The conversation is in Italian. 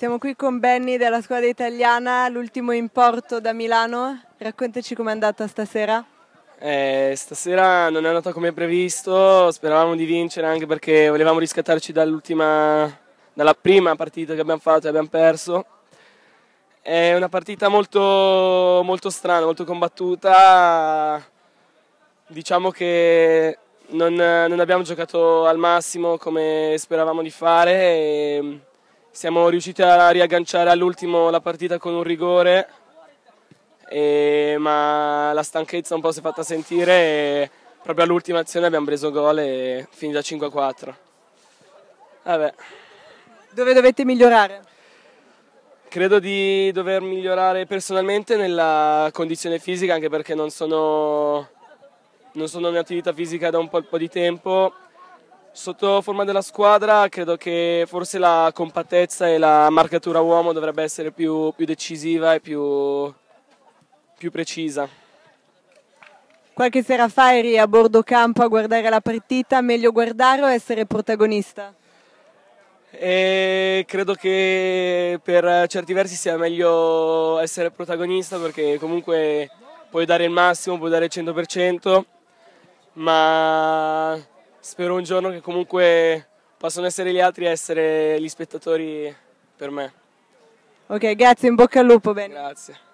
Siamo qui con Benny della squadra italiana, l'ultimo in porto da Milano. Raccontaci com'è andata stasera. Eh, stasera non è andata come previsto, speravamo di vincere anche perché volevamo riscattarci dalla prima partita che abbiamo fatto e abbiamo perso. È una partita molto, molto strana, molto combattuta. Diciamo che non, non abbiamo giocato al massimo come speravamo di fare. E siamo riusciti a riagganciare all'ultimo la partita con un rigore, e, ma la stanchezza un po' si è fatta sentire e proprio all'ultima azione abbiamo preso gol e finita 5-4. Vabbè. Dove dovete migliorare? Credo di dover migliorare personalmente nella condizione fisica anche perché non sono, non sono in attività fisica da un po', un po di tempo Sotto forma della squadra credo che forse la compattezza e la marcatura uomo dovrebbe essere più, più decisiva e più, più precisa. Qualche sera fa eri a bordo campo a guardare la partita, meglio guardare o essere protagonista? E credo che per certi versi sia meglio essere protagonista perché comunque puoi dare il massimo, puoi dare il 100%, ma spero un giorno che comunque possano essere gli altri a essere gli spettatori per me. Ok, grazie, in bocca al lupo. Bene. Grazie.